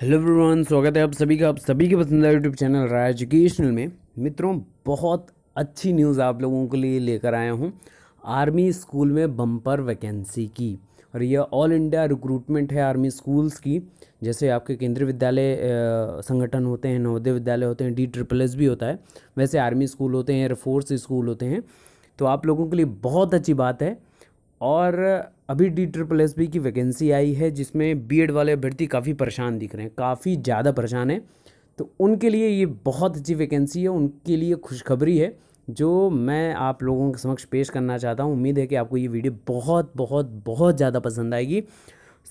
hello everyone स्वागत है आप सभी का आप सभी के पसंदीदा यूट्यूब चैनल राय एजुकेशनल में मित्रों बहुत अच्छी न्यूज़ आप लोगों के लिए लेकर आया हूँ आर्मी स्कूल में बम्पर वैकेंसी की और यह ऑल इंडिया रिक्रूटमेंट है आर्मी स्कूल्स की जैसे आपके केंद्रीय विद्यालय संगठन होते हैं नवोदय विद्यालय होते हैं डी ट्रिपल एस भी होता है वैसे आर्मी स्कूल होते हैं एयरफोर्स स्कूल होते हैं तो आप लोगों के लिए बहुत अच्छी बात है और अभी डी ट्रिपल एस बी की वैकेंसी आई है जिसमें बी एड वाले अभ्यर्थी काफ़ी परेशान दिख रहे हैं काफ़ी ज़्यादा परेशान हैं तो उनके लिए ये बहुत अच्छी वैकेंसी है उनके लिए खुशखबरी है जो मैं आप लोगों के समक्ष पेश करना चाहता हूँ उम्मीद है कि आपको ये वीडियो बहुत बहुत बहुत ज़्यादा पसंद आएगी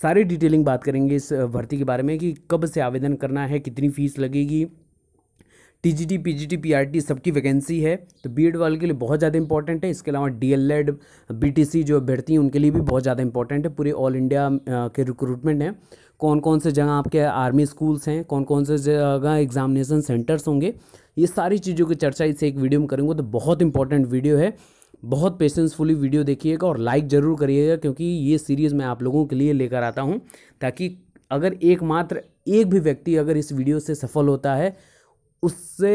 सारी डिटेलिंग बात करेंगे इस भर्ती के बारे में कि कब से आवेदन करना है कितनी फ़ीस लगेगी टीजीटी पीजीटी पीआरटी सबकी वैकेंसी है तो बीएड वाले के लिए बहुत ज़्यादा इंपॉर्टेंट है इसके अलावा डीएलएड बीटीसी जो अभ्यर्थी हैं उनके लिए भी बहुत ज़्यादा इंपॉर्टेंट है पूरे ऑल इंडिया के रिक्रूटमेंट हैं कौन कौन से जगह आपके आर्मी स्कूल्स हैं कौन कौन से जगह एग्जामिनेशन सेंटर्स होंगे ये सारी चीज़ों की चर्चा इसे एक वीडियो में करूँगा तो बहुत इंपॉर्टेंट वीडियो है बहुत पेशेंसफुली वीडियो देखिएगा और लाइक ज़रूर करिएगा क्योंकि ये सीरीज़ मैं आप लोगों के लिए लेकर आता हूँ ताकि अगर एकमात्र एक भी व्यक्ति अगर इस वीडियो से सफल होता है उससे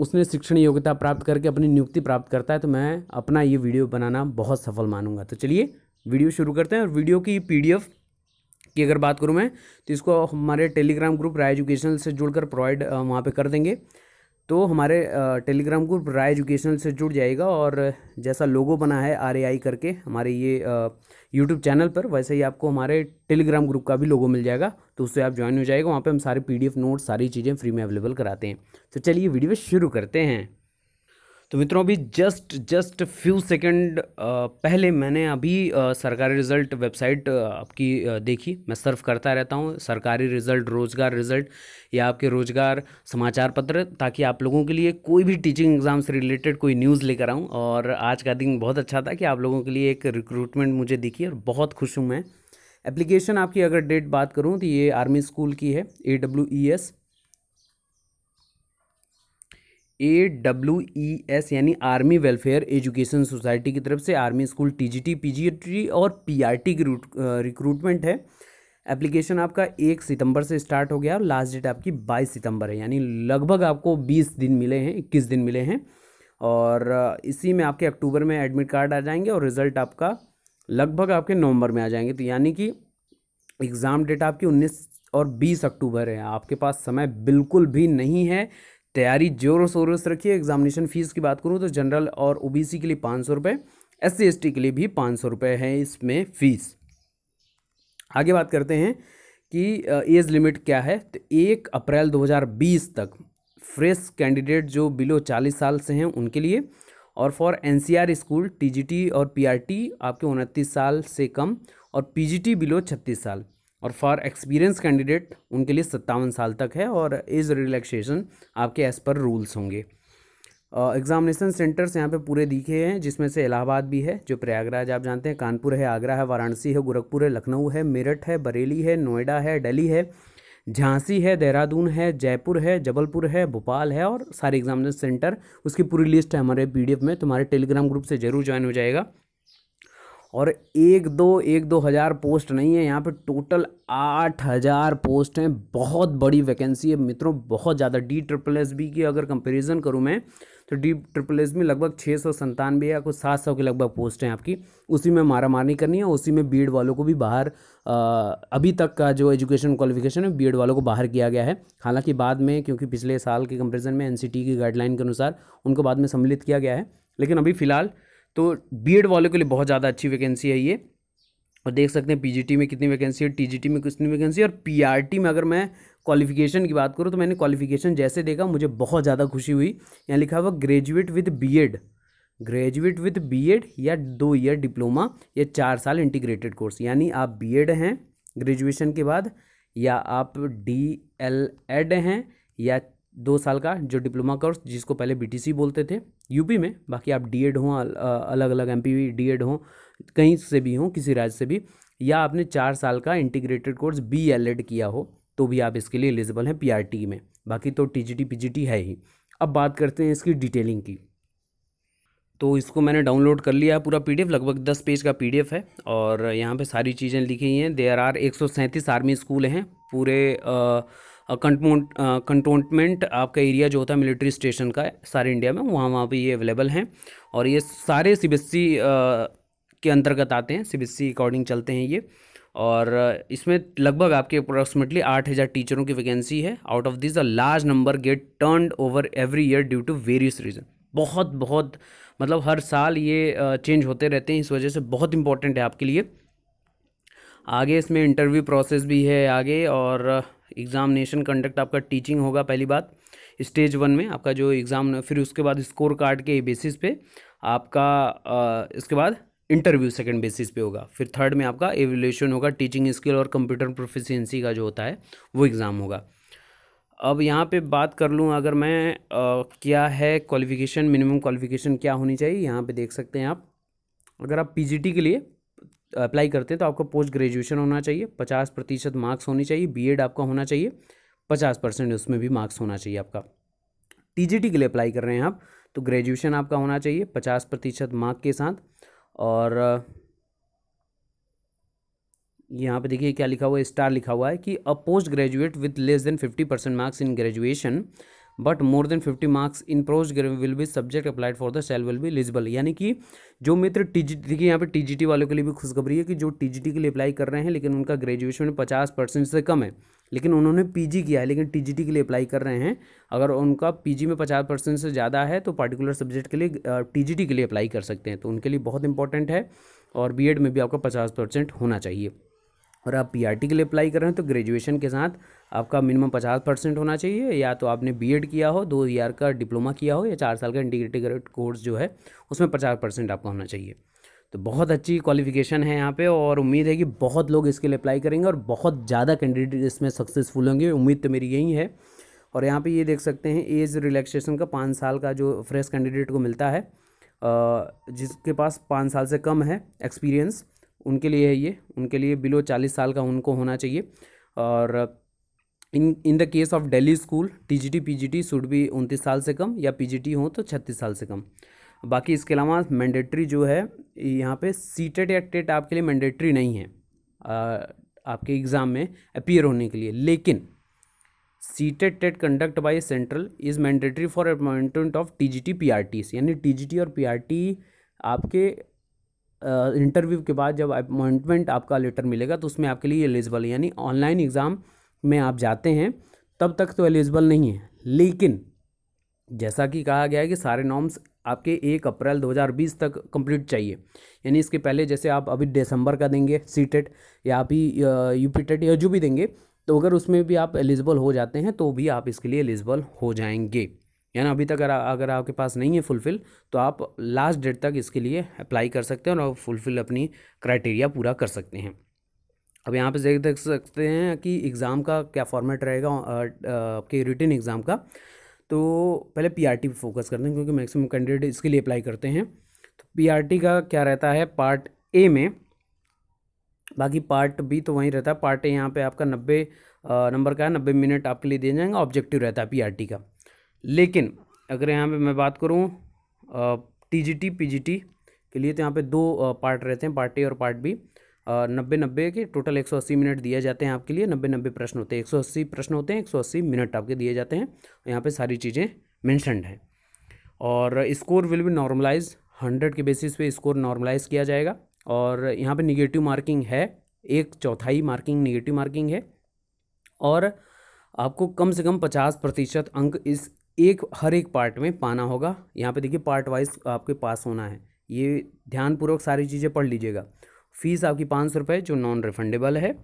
उसने शिक्षण योग्यता प्राप्त करके अपनी नियुक्ति प्राप्त करता है तो मैं अपना ये वीडियो बनाना बहुत सफल मानूंगा तो चलिए वीडियो शुरू करते हैं और वीडियो की पीडीएफ की अगर बात करूँ मैं तो इसको हमारे टेलीग्राम ग्रुप राय एजुकेशन से जुड़कर प्रोवाइड वहाँ पर कर देंगे तो हमारे टेलीग्राम ग्रुप राय एजुकेशनल से जुड़ जाएगा और जैसा लोगो बना है आर करके हमारे ये यूट्यूब चैनल पर वैसे ही आपको हमारे टेलीग्राम ग्रुप का भी लोगो मिल जाएगा तो उससे आप ज्वाइन हो जाएगा वहाँ पर हम सारे पी नोट्स सारी चीज़ें फ्री में अवेलेबल कराते हैं तो चलिए वीडियो शुरू करते हैं तो मित्रों अभी जस्ट जस्ट फ्यू सेकंड पहले मैंने अभी सरकारी रिजल्ट वेबसाइट आपकी देखी मैं सर्व करता रहता हूँ सरकारी रिजल्ट रोज़गार रिजल्ट या आपके रोज़गार समाचार पत्र ताकि आप लोगों के लिए कोई भी टीचिंग एग्ज़ाम से रिलेटेड कोई न्यूज़ लेकर आऊँ और आज का दिन बहुत अच्छा था कि आप लोगों के लिए एक रिक्रूटमेंट मुझे दिखी और बहुत खुश हूँ मैं एप्लीकेशन आपकी अगर डेट बात करूँ तो ये आर्मी स्कूल की है A W E S A W E S यानी आर्मी वेलफेयर एजुकेशन सोसाइटी की तरफ से army school T G T P G T और पी आर टी की रिक्रूटमेंट है एप्लीकेशन आपका एक सितंबर से स्टार्ट हो गया और लास्ट डेट आपकी बाईस सितंबर है यानी लगभग आपको बीस दिन मिले हैं इक्कीस दिन मिले हैं और इसी में आपके अक्टूबर में एडमिट कार्ड आ जाएंगे और रिज़ल्ट आपका लगभग आपके नवंबर में आ जाएंगे तो यानी कि एग्ज़ाम डेट आपकी उन्नीस और बीस अक्टूबर है आपके पास समय बिल्कुल भी नहीं है तैयारी जोर शोरों से रखिए एग्जामिनेशन फ़ीस की बात करूँ तो जनरल और ओ के लिए पाँच सौ रुपये एस सी के लिए भी पाँच सौ रुपये है इसमें फ़ीस आगे बात करते हैं कि एज लिमिट क्या है तो एक अप्रैल 2020 तक फ्रेश कैंडिडेट जो बिलो 40 साल से हैं उनके लिए और फॉर एनसीआर स्कूल टीजीटी और पीआरटी आपके उनतीस साल से कम और पीजीटी बिलो 36 साल और फॉर एक्सपीरियंस कैंडिडेट उनके लिए सत्तावन साल तक है और इज़ रिलैक्सेशन आपके एज़ पर रूल्स होंगे एग्ज़ामिनेशन सेंटर्स यहाँ पे पूरे दिखे हैं जिसमें से इलाहाबाद भी है जो प्रयागराज आप जानते हैं कानपुर है आगरा है वाराणसी है गोरखपुर है लखनऊ है मेरठ है बरेली है नोएडा है दिल्ली है झांसी है देहरादून है जयपुर है जबलपुर है भोपाल है और सारे एग्जामिनेशन सेंटर उसकी पूरी लिस्ट है हमारे पी में तुम्हारे टेलीग्राम ग्रुप से ज़रूर ज्वाइन हो जाएगा और एक दो एक दो हज़ार पोस्ट नहीं है यहाँ पे टोटल आठ हज़ार पोस्ट हैं बहुत बड़ी वैकेंसी है मित्रों बहुत ज़्यादा डी ट्रिपल एस बी की अगर कंपैरिजन करूँ मैं तो डी ट्रिपल एस बी लगभग छः सौ संतानवे या कुछ सात सौ के लगभग पोस्ट हैं आपकी उसी में मारा मारनी करनी है उसी में बी वालों को भी बाहर आ, अभी तक का जो एजुकेशन क्वालिफिकेशन है बी वालों को बाहर किया गया है हालांकि बाद में क्योंकि पिछले साल के कंपेरिजन में एन की गाइडलाइन के अनुसार उनको बाद में सम्मिलित किया गया है लेकिन अभी फ़िलहाल तो बी वालों के लिए बहुत ज़्यादा अच्छी वैकेंसी है ये और देख सकते हैं पीजीटी में कितनी वैकेंसी है टीजीटी में कितनी वैकेंसी है और पीआरटी में अगर मैं क्वालिफिकेशन की बात करूँ तो मैंने क्वालिफिकेशन जैसे देखा मुझे बहुत ज़्यादा खुशी हुई यहाँ लिखा हुआ graduate with BEd graduate with BEd या दो ईयर डिप्लोमा या चार साल इंटीग्रेटेड कोर्स यानी आप एड हैं ग्रेजुएशन के बाद या आप डी एल एड हैं या दो साल का जो डिप्लोमा कोर्स जिसको पहले बीटीसी बोलते थे यूपी में बाकी आप डीएड हों अलग अलग एमपीवी डीएड हों कहीं से भी हों किसी राज्य से भी या आपने चार साल का इंटीग्रेटेड कोर्स बी एल किया हो तो भी आप इसके लिए एलिजिबल हैं पी में बाकी तो टी जी है ही अब बात करते हैं इसकी डिटेलिंग की तो इसको मैंने डाउनलोड कर लिया पूरा पी लगभग दस पेज का पी है और यहाँ पर सारी चीज़ें लिखी हैं देर आर एक सौ सैंतीस आर्मी स्कूल हैं पूरे आ, कंटोनमेंट आपका एरिया जो होता है मिलिट्री स्टेशन का सारे इंडिया में वहाँ वहाँ पर ये अवेलेबल हैं और ये सारे सी के अंतर्गत आते हैं सी अकॉर्डिंग चलते हैं ये और इसमें लगभग आपके अप्रोक्सीमेटली आठ हज़ार टीचरों की वैकेंसी है out of this a large number get turn over every year due to various reason बहुत बहुत मतलब हर साल ये चेंज होते रहते हैं इस वजह से बहुत इंपॉर्टेंट है आपके लिए आगे इसमें इंटरव्यू प्रोसेस भी है आगे और एग्ज़ामिनेशन कंडक्ट आपका टीचिंग होगा पहली बात स्टेज वन में आपका जो एग्ज़ाम फिर उसके बाद स्कोर कार्ड के बेसिस पे आपका इसके बाद इंटरव्यू सेकंड बेसिस पे होगा फिर थर्ड में आपका एवेल्यूशन होगा टीचिंग स्किल और कंप्यूटर प्रोफिशेंसी का जो होता है वो एग्ज़ाम होगा अब यहाँ पे बात कर लूँ अगर मैं आ, क्या है क्वालिफ़िकेशन मिनिमम क्वालिफ़िकेशन क्या होनी चाहिए यहाँ पे देख सकते हैं आप अगर आप पीजीटी के लिए अप्लाई करते हैं तो आपका पोस्ट ग्रेजुएशन होना चाहिए पचास प्रतिशत मार्क्स होनी चाहिए बीएड आपका होना चाहिए पचास परसेंट उसमें भी मार्क्स होना चाहिए आपका टीजीटी के लिए अप्लाई कर रहे हैं आप तो ग्रेजुएशन आपका होना चाहिए पचास प्रतिशत मार्क के साथ और यहाँ पे देखिए क्या लिखा हुआ है स्टार लिखा हुआ है कि a post graduate with less than fifty percent marks in graduation but more than fifty marks in pros will be subject applied for the cell will be eligible यानी कि जो मित्र जी देखिए यहाँ पे टीजीटी वालों के लिए भी खुशखबरी है कि जो टीजीटी के लिए अप्लाई कर रहे हैं लेकिन उनका ग्रेजुएशन में पचास परसेंट से कम है लेकिन उन्होंने पीजी किया है लेकिन टीजीटी के लिए अप्लाई कर रहे हैं अगर उनका पीजी में पचास परसेंट से ज़्यादा है तो पर्टिकुलर सब्जेक्ट के लिए टीजीटी के लिए अप्लाई कर सकते हैं तो उनके लिए बहुत इंपॉर्टेंट है और बीएड में भी आपका पचास परसेंट होना चाहिए और आप पीआरटी e के लिए अप्लाई कर रहे हैं तो ग्रेजुएशन के साथ आपका मिनिमम पचास परसेंट होना चाहिए या तो आपने बीएड किया हो दो ईयर का डिप्लोमा किया हो या चार साल का इंटीग्रेटेड कोर्स जो है उसमें पचास परसेंट आपका होना चाहिए तो बहुत अच्छी क्वालिफिकेशन है यहाँ पे और उम्मीद है कि बहुत लोग इसके लिए अप्लाई करेंगे और बहुत ज़्यादा कैंडिडेट इसमें सक्सेसफुल होंगे उम्मीद तो मेरी यही है और यहाँ पर ये देख सकते हैं एज रिलैक्सेशन का पाँच साल का जो फ्रेश कैंडिडेट को मिलता है जिसके पास पाँच साल से कम है एक्सपीरियंस उनके लिए है ये उनके लिए बिलो चालीस साल का उनको होना चाहिए और in in the case of Delhi school T T G P G T should भी उनतीस साल से कम या पी जी टी हो तो छत्तीस साल से कम बाकी इसके अलावा मैंडेट्री जो है यहाँ पे सीटेट या टेट आपके लिए मैंडेट्री नहीं है आ, आपके एग्ज़ाम में अपियर होने के लिए लेकिन CTET TET conduct by central is mandatory for appointment of T G T P R T यानी टी जी टी और पी आर टी आपके इंटरव्यू के बाद जब अपॉइंटमेंट आपका लेटर मिलेगा तो उसमें आपके लिए एलिजिबल यानी ऑनलाइन एग्ज़ाम में आप जाते हैं तब तक तो एलिजिबल नहीं है लेकिन जैसा कि कहा गया है कि सारे नॉर्म्स आपके एक अप्रैल 2020 तक कंप्लीट चाहिए यानी इसके पहले जैसे आप अभी दिसंबर का देंगे सी टेट e या अभी यू पी टेट या जो भी देंगे तो अगर उसमें भी आप एलिजिबल हो जाते हैं तो भी आप इसके लिए एलिजिबल हो जाएंगे यानी अभी तक अगर अगर आपके पास नहीं है फुलफ़िल तो आप लास्ट डेट तक इसके लिए अप्लाई कर सकते हैं और फुलफ़िल अपनी क्राइटेरिया पूरा कर सकते हैं अब यहाँ पे देख देख सकते हैं कि एग्ज़ाम का क्या फॉर्मेट रहेगा आपके रिटर्न एग्ज़ाम का तो पहले पीआरटी पे फोकस करते हैं क्योंकि मैक्सिमम कैंडिडेट इसके लिए अप्लाई करते हैं तो पीआरटी का क्या रहता है पार्ट ए में बाकी पार्ट बी तो वहीं रहता है पार्ट ए यहाँ पे आपका नब्बे नंबर का है नब्बे मिनट आपके लिए दिए जाएंगे ऑब्जेक्टिव रहता है टी का लेकिन अगर यहाँ पर मैं बात करूँ टी जी टी के लिए तो यहाँ पर दो पार्ट रहते हैं पार्ट ए और पार्ट बी नब्बे नब्बे के टोटल 180 मिनट दिए जाते हैं आपके लिए नब्बे नब्बे प्रश्न होते हैं 180 प्रश्न होते हैं 180 मिनट आपके दिए जाते हैं यहाँ पे सारी चीज़ें मैंशनड हैं और score will be normalize hundred के बेसिस पे स्कोर नॉर्मलाइज किया जाएगा और यहाँ पे निगेटिव मार्किंग है एक चौथाई मार्किंग निगेटिव मार्किंग है और आपको कम से कम पचास प्रतिशत अंक इस एक हर एक पार्ट में पाना होगा यहाँ पे देखिए पार्ट वाइज आपके पास होना है ये ध्यानपूर्वक सारी चीज़ें पढ़ लीजिएगा फ़ीस आपकी पाँच सौ रुपये जो नॉन रिफंडेबल है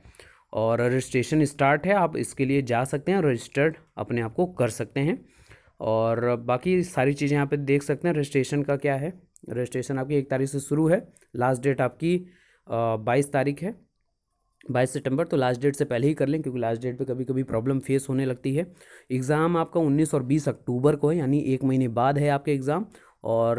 और रजिस्ट्रेशन स्टार्ट है आप इसके लिए जा सकते हैं और रजिस्टर्ड अपने आप को कर सकते हैं और बाकी सारी चीज़ें यहाँ पे देख सकते हैं रजिस्ट्रेशन का क्या है रजिस्ट्रेशन आपकी एक तारीख से शुरू है लास्ट डेट आपकी बाईस तारीख है बाईस सितंबर तो लास्ट डेट से पहले ही कर लें क्योंकि लास्ट डेट पे कभी कभी प्रॉब्लम फेस होने लगती है एग्ज़ाम आपका 19 और 20 अक्टूबर को है यानी एक महीने बाद है आपके एग्ज़ाम और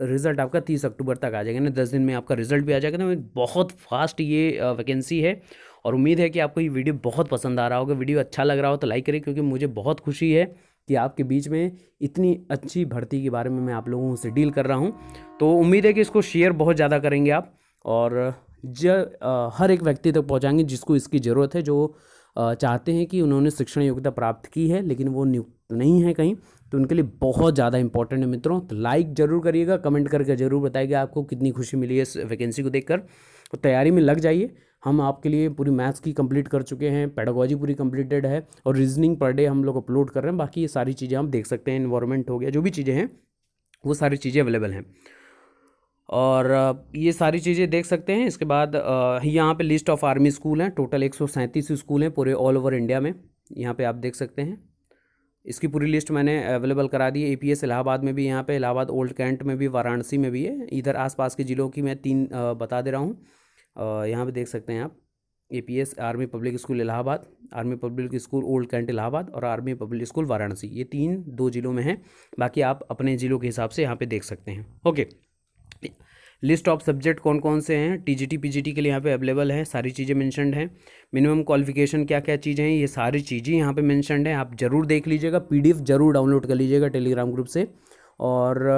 रिज़ल्ट आपका तीस अक्टूबर तक आ जाएगा ना दस दिन में आपका रिज़ल्ट भी आ जाएगा ना बहुत फास्ट ये वैकेंसी है और उम्मीद है कि आपको ये वीडियो बहुत पसंद आ रहा होगा वीडियो अच्छा लग रहा हो तो लाइक करें क्योंकि मुझे बहुत खुशी है कि आपके बीच में इतनी अच्छी भर्ती के बारे में मैं आप लोगों से डील कर रहा हूँ तो उम्मीद है कि इसको शेयर बहुत ज़्यादा करेंगे आप और ज हर एक व्यक्ति तक पहुँचाएंगे जिसको इसकी ज़रूरत है जो चाहते हैं कि उन्होंने शिक्षण योग्यता प्राप्त की है लेकिन वो नियुक्त नहीं है कहीं तो उनके लिए बहुत ज़्यादा इंपॉर्टेंट है मित्रों तो लाइक ज़रूर करिएगा कमेंट करके ज़रूर बताइएगा आपको कितनी खुशी मिली है इस वैकेंसी को देखकर तो तैयारी में लग जाइए हम आपके लिए पूरी मैथ्स की कंप्लीट कर चुके हैं पेडागोजी पूरी कंप्लीटेड है और रीजनिंग पर डे हम लोग अपलोड कर रहे हैं बाकी ये सारी चीज़ें आप देख सकते हैं इन्वायरमेंट हो गया जो भी चीज़ें हैं वो सारी चीज़ें अवेलेबल हैं और ये सारी चीज़ें देख सकते हैं इसके बाद यहाँ पे लिस्ट ऑफ आर्मी स्कूल हैं टोटल एक स्कूल हैं पूरे ऑल ओवर इंडिया में यहाँ पे आप देख सकते हैं इसकी पूरी लिस्ट मैंने अवेलेबल करा दी है ए पी एस इलाहाबाद में भी यहाँ पे इलाहाबाद ओल्ड कैंट में भी वाराणसी में भी है इधर आसपास के ज़िलों की मैं तीन बता दे रहा हूँ यहाँ पर देख सकते हैं आप A P S army public school Allahabad army public school old cantt Allahabad और आर्मी पब्लिक स्कूल वाराणसी ये तीन दो ज़िलों में हैं बाकी आप अपने ज़िलों के हिसाब से यहाँ पर देख सकते हैं ओके लिस्ट ऑफ सब्जेक्ट कौन कौन से हैं टीजीटी पीजीटी के लिए यहाँ पे अवेलेबल है सारी चीज़ें मैंशनड हैं मिनिमम क्वालिफिकेशन क्या क्या चीज़ें हैं ये सारी चीज़ें यहाँ पे मैंशनड हैं आप ज़रूर देख लीजिएगा पीडीएफ ज़रूर डाउनलोड कर लीजिएगा टेलीग्राम ग्रुप से और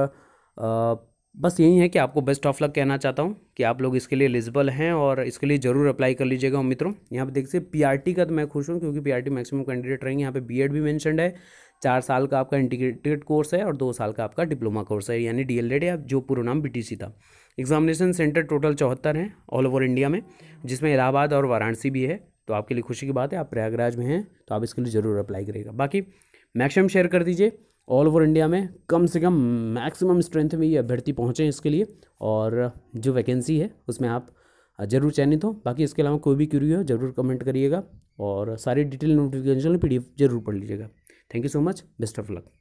आ, बस यही है कि आपको बेस्ट ऑफ लक कहना चाहता हूँ कि आप लोग इसके लिए एलिजिबल हैं और इसके लिए ज़रूर अप्लाई कर लीजिएगा मित्रों यहाँ पे देखिए पीआरटी का तो मैं खुश हूँ क्योंकि पी मैक्सिमम कैंडिडेट रहेंगे यहाँ पे बी भी मैंशनड है चार साल का आपका इंटीग्रेटेड कोर्स है और दो साल का आपका डिप्लोमा कोर्स है यानी डी एल या जो पूरा नाम बी था एग्जामिनेशन सेंटर टोटल चौहत्तर हैं ऑल ओवर इंडिया में जिसमें इलाहाबाद और वाराणसी भी है तो आपके लिए खुशी की बात है आप प्रयागराज में हैं तो आप इसके लिए ज़रूर अप्लाई करिएगा बाकी मैक्सिमम शेयर कर दीजिए ऑल ओवर इंडिया में कम से कम मैक्सिमम स्ट्रेंथ में ये अभ्यर्थी पहुँचे इसके लिए और जो वैकेंसी है उसमें आप जरूर चयनित हो बाकी इसके अलावा कोई भी क्यूरी हो जरूर कमेंट करिएगा और सारी डिटेल नोटिफिकेशन पी डी जरूर पढ़ लीजिएगा thank you so much best of luck